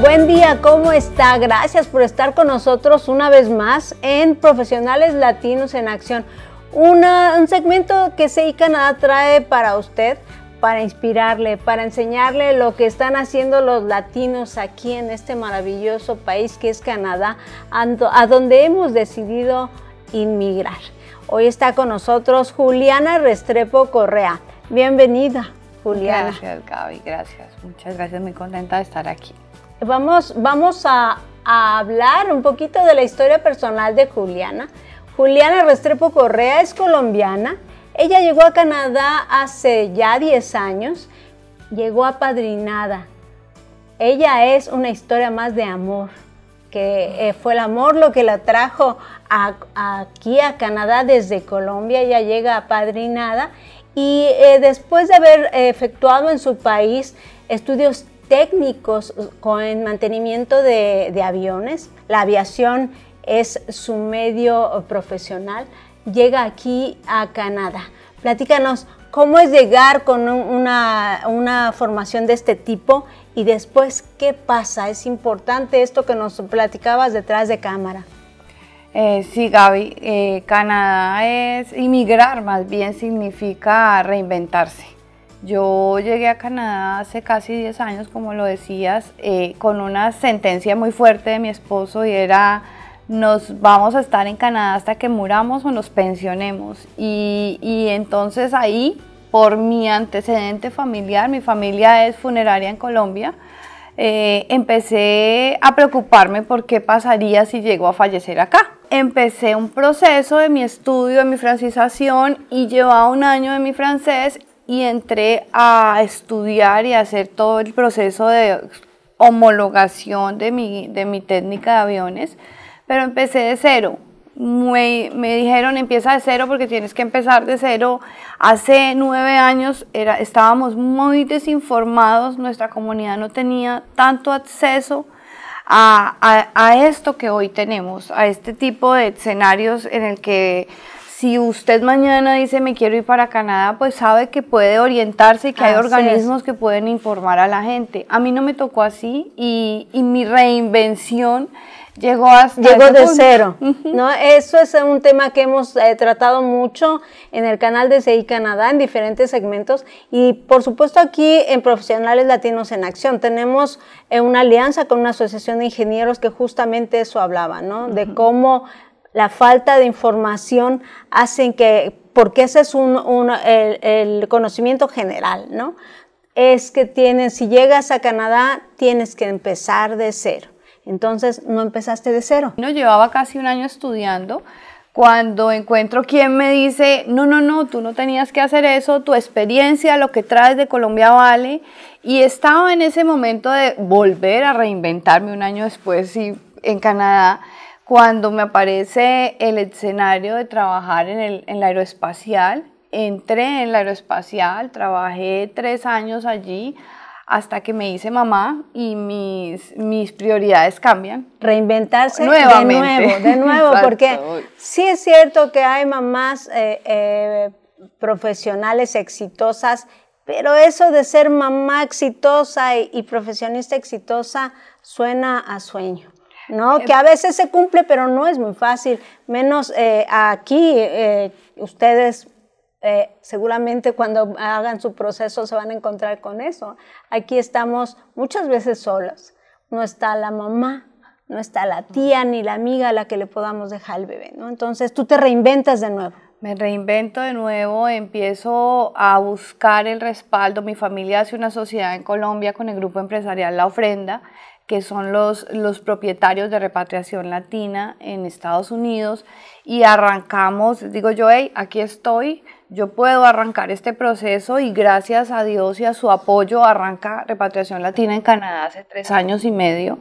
Buen día, ¿cómo está? Gracias por estar con nosotros una vez más en Profesionales Latinos en Acción. un segmento que CI Canadá trae para usted para inspirarle, para enseñarle lo que están haciendo los latinos aquí en este maravilloso país que es Canadá, a donde hemos decidido inmigrar. Hoy está con nosotros Juliana Restrepo Correa. Bienvenida, Juliana. Gracias, Gaby, gracias. Muchas gracias, muy contenta de estar aquí vamos, vamos a, hablar un poquito de la historia personal de Juliana. Juliana Restrepo Correa es colombiana. Ella llegó a Canadá hace ya 10 años. Llegó apadrinada. Ella es una historia más de amor, que eh, fue el amor lo que la trajo aquí a Canadá desde Colombia. Ella llega apadrinada y eh, después de haber eh, efectuado en su país estudios técnicos con mantenimiento de, aviones. La aviación es su medio profesional. Llega aquí a Canadá. Platícanos cómo es llegar con una, formación de este tipo y después qué pasa. Es importante esto que nos platicabas detrás de cámara. Eh, sí, Gaby, eh, Canadá es inmigrar, más bien significa reinventarse. Yo llegué a Canadá hace casi 10 años, como lo decías, eh, con una sentencia muy fuerte de mi esposo y era nos vamos a estar en Canadá hasta que muramos o nos pensionemos. Y, entonces ahí, por mi antecedente familiar, mi familia es funeraria en Colombia, eh, empecé a preocuparme por qué pasaría si llego a fallecer acá. Empecé un proceso de mi estudio, de mi francización y llevaba un año de mi francés y entré a estudiar y hacer todo el proceso de homologación de mi, de mi técnica de aviones, pero empecé de cero. Me, me, dijeron empieza de cero porque tienes que empezar de cero. Hace nueve años era, estábamos muy desinformados, nuestra comunidad no tenía tanto acceso a, a, a esto que hoy tenemos, a este tipo de escenarios en el que si usted mañana dice me quiero ir para Canadá, pues sabe que puede orientarse y que hay organismos que pueden informar a la gente. A mí no me tocó así y, y mi reinvención llegó hasta llegó de cero. No, eso es un tema que hemos eh, tratado mucho en el canal de CI Canadá en diferentes segmentos y por supuesto aquí en Profesionales Latinos en Acción tenemos eh, una alianza con una asociación de ingenieros que justamente eso hablaba, ¿no? De cómo la falta de información hacen que, porque ese es un, el, conocimiento general, ¿no? Es que tienen, si llegas a Canadá, tienes que empezar de cero. Entonces, no empezaste de cero. No llevaba casi un año estudiando cuando encuentro quien me dice, no, no, no, tú no tenías que hacer eso, tu experiencia, lo que traes de Colombia vale. Y estaba en ese momento de volver a reinventarme un año después y en Canadá cuando me aparece el escenario de trabajar en, el, en aeroespacial, entré en el aeroespacial, trabajé tres años allí hasta que me hice mamá y mis, mis prioridades cambian. Reinventarse de nuevo, de nuevo, porque sí es cierto que hay mamás eh, eh, profesionales exitosas, pero eso de ser mamá exitosa y, y profesionista exitosa suena a sueño. ¿no? Eh, que a veces se cumple, pero no es muy fácil. Menos eh, aquí, eh, ustedes seguramente cuando hagan su proceso se van a encontrar con eso. Aquí estamos muchas veces solas. No está la mamá, no está la tía ni la amiga a la que le podamos dejar el bebé, Entonces tú te reinventas de nuevo. Me reinvento de nuevo, empiezo a buscar el respaldo. Mi familia hace una sociedad en Colombia con el grupo empresarial La Ofrenda que son los, los propietarios de repatriación latina en Estados Unidos y arrancamos, digo yo, hey, aquí estoy, yo puedo arrancar este proceso y gracias a Dios y a su apoyo arranca repatriación latina en Canadá hace tres años y medio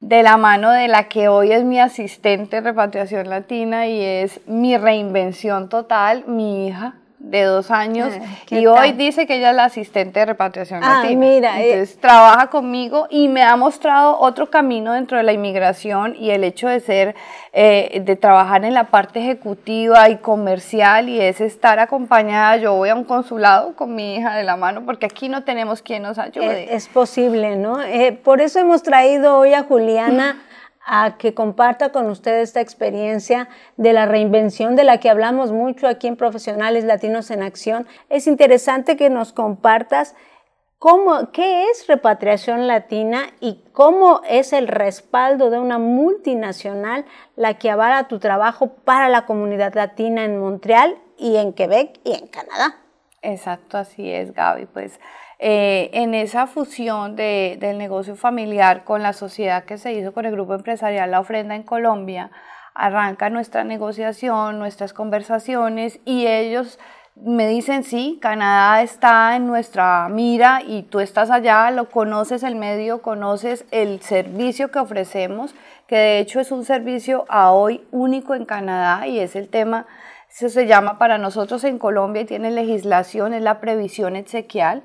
de la mano de la que hoy es mi asistente repatriación latina y es mi reinvención total, mi hija, de dos años ah, y hoy dice que ella es la asistente de repatriación ah, Mira, eh. Entonces trabaja conmigo y me ha mostrado otro camino dentro de la inmigración y el hecho de ser, eh, de trabajar en la parte ejecutiva y comercial y es estar acompañada. Yo voy a un consulado con mi hija de la mano porque aquí no tenemos quien nos ayude. Eh, es, posible, ¿no? por eso hemos traído hoy a Juliana a que comparta con usted esta experiencia de la reinvención de la que hablamos mucho aquí en Profesionales Latinos en Acción. Es interesante que nos compartas cómo, qué es repatriación latina y cómo es el respaldo de una multinacional la que avala tu trabajo para la comunidad latina en Montreal y en Quebec y en Canadá. Exacto, así es, Gaby. Pues eh, en esa fusión del negocio familiar con la sociedad que se hizo con el grupo empresarial La Ofrenda en Colombia, arranca nuestra negociación, nuestras conversaciones y ellos me dicen, sí, Canadá está en nuestra mira y tú estás allá, lo conoces el medio, conoces el servicio que ofrecemos, que de hecho es un servicio a hoy único en Canadá y es el tema, eso se llama para nosotros en Colombia y tiene legislación, es la previsión exequial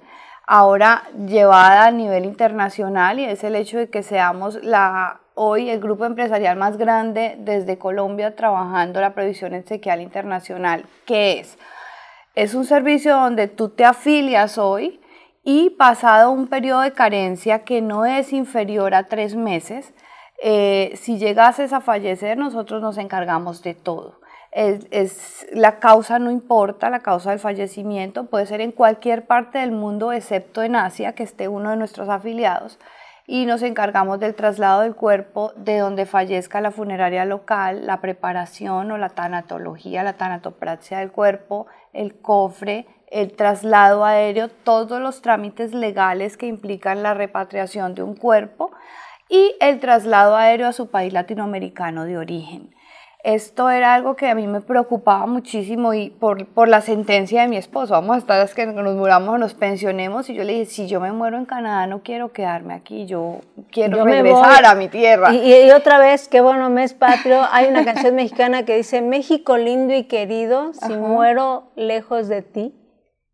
ahora llevada a nivel internacional y es el hecho de que seamos la, hoy el grupo empresarial más grande desde Colombia trabajando la previsión exequial internacional, que es, es un servicio donde tú te afilias hoy y pasado un periodo de carencia que no es inferior a tres meses, eh, si llegases a fallecer, nosotros nos encargamos de todo la causa no importa, la causa del fallecimiento puede ser en cualquier parte del mundo excepto en Asia, que esté uno de nuestros afiliados, y nos encargamos del traslado del cuerpo de donde fallezca la funeraria local, la preparación o la tanatología, la tanatopraxia del cuerpo, el cofre, el traslado aéreo, todos los trámites legales que implican la repatriación de un cuerpo y el traslado aéreo a su país latinoamericano de origen esto era algo que a mí me preocupaba muchísimo y por, por la sentencia de mi esposo. Vamos a estar hasta que nos muramos nos pensionemos. Y yo le dije, si yo me muero en Canadá, no quiero quedarme aquí. Yo quiero regresar a mi tierra. Y, otra vez, qué bueno mes patrio. Hay una canción mexicana que dice, México lindo y querido, si muero lejos de ti,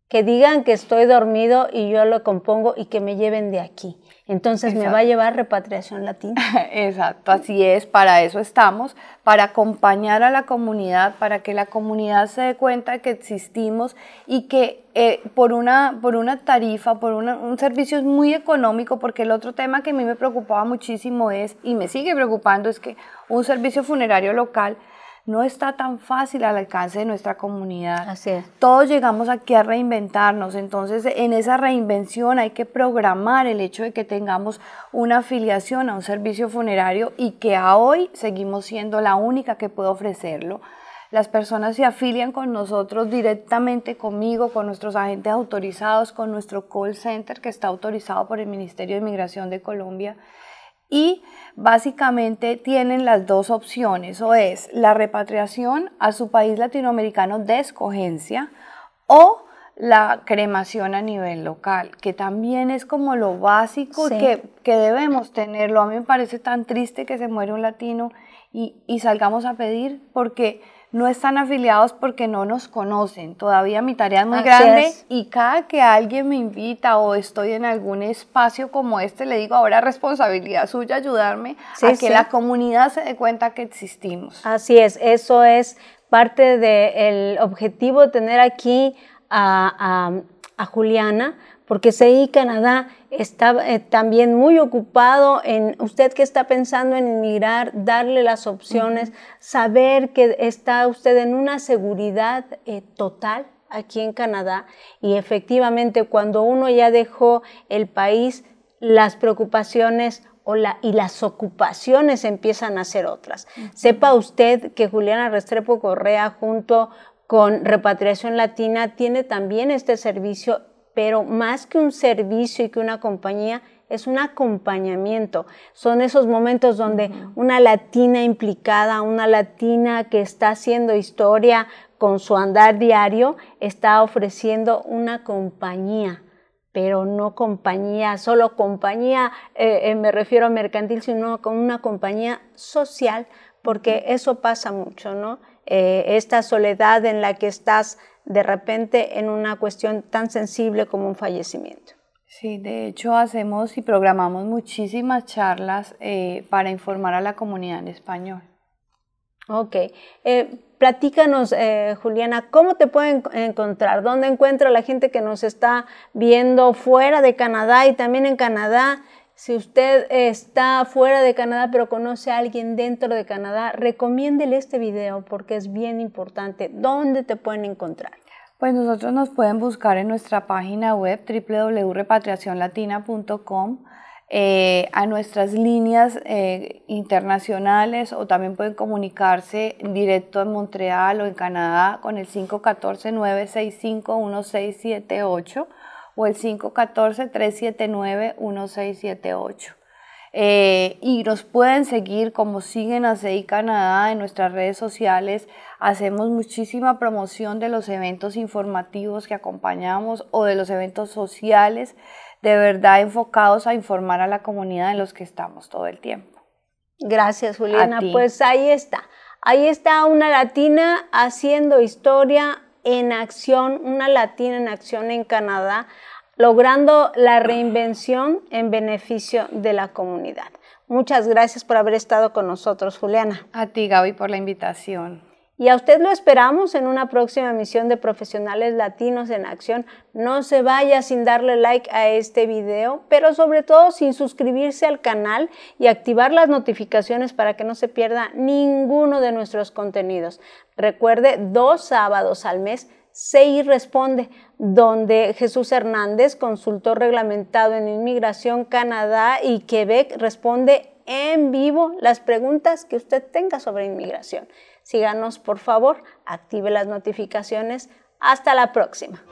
que digan que estoy dormido y yo lo compongo y que me lleven de aquí. Entonces me va a llevar repatriación latina. Exacto, así es, para eso estamos, para acompañar a la comunidad, para que la comunidad se dé cuenta que existimos y que eh, por, una, tarifa, por un servicio es muy económico, porque el otro tema que a mí me preocupaba muchísimo es, y me sigue preocupando, es que un servicio funerario local no está tan fácil al alcance de nuestra comunidad. Todos llegamos aquí a reinventarnos, entonces en esa reinvención hay que programar el hecho de que tengamos una afiliación a un servicio funerario y que a hoy seguimos siendo la única que puede ofrecerlo las personas se afilian con nosotros directamente, conmigo, con nuestros agentes autorizados, con nuestro call center que está autorizado por el Ministerio de Migración de Colombia y básicamente tienen las dos opciones, o es la repatriación a su país latinoamericano de escogencia o la cremación a nivel local, que también es como lo básico que, debemos tenerlo. A mí me parece tan triste que se muere un latino y, y salgamos a pedir porque no están afiliados porque no nos conocen. Todavía mi tarea es muy grande y cada que alguien me invita o estoy en algún espacio como este, le digo ahora responsabilidad suya ayudarme a que la comunidad se dé cuenta que existimos. Así es, eso es parte del objetivo de tener aquí a Juliana porque CI Canadá está eh, también muy ocupado en usted que está pensando en emigrar, darle las opciones, saber que está usted en una seguridad eh, total aquí en Canadá y efectivamente cuando uno ya dejó el país, las preocupaciones o la, y las ocupaciones empiezan a ser otras. Sepa usted que Juliana Restrepo Correa junto con Repatriación Latina tiene también este servicio pero más que un servicio y que una compañía, es un acompañamiento. Son esos momentos donde una latina implicada, una latina que está haciendo historia con su andar diario, está ofreciendo una compañía pero no compañía, solo compañía, eh, eh, me refiero a mercantil, sino con una compañía social, porque eso pasa mucho, ¿no? Eh, esta soledad en la que estás de repente en una cuestión tan sensible como un fallecimiento. Sí, de hecho hacemos y programamos muchísimas charlas eh, para informar a la comunidad en español. Ok. Eh, platícanos, eh, Juliana, ¿cómo te pueden encontrar? ¿Dónde encuentra la gente que nos está viendo fuera de Canadá y también en Canadá? Si usted está fuera de Canadá pero conoce a alguien dentro de Canadá, recomiéndele este video porque es bien importante. ¿Dónde te pueden encontrar? Pues nosotros nos pueden buscar en nuestra página web www.repatriacionlatina.com. Eh, a nuestras líneas eh, internacionales o también pueden comunicarse directo en Montreal o en Canadá con el 514-965-1678 o el 514-379-1678. Eh, y nos pueden seguir como siguen a CI Canadá en nuestras redes sociales. Hacemos muchísima promoción de los eventos informativos que acompañamos o de los eventos sociales de verdad enfocados a informar a la comunidad en los que estamos todo el tiempo. Gracias, Juliana. Pues ahí está. Ahí está una latina haciendo historia en acción, una latina en acción en Canadá, logrando la reinvención en beneficio de la comunidad. Muchas gracias por haber estado con nosotros, Juliana. A ti, Gaby, por la invitación. Y a usted lo esperamos en una próxima misión de Profesionales Latinos en Acción. No se vaya sin darle like a este video, pero sobre todo sin suscribirse al canal y activar las notificaciones para que no se pierda ninguno de nuestros contenidos. Recuerde, dos sábados al mes CI Responde, donde Jesús Hernández, consultor reglamentado en Inmigración Canadá y Quebec, responde en vivo las preguntas que usted tenga sobre inmigración. Síganos por favor, active las notificaciones. Hasta la próxima.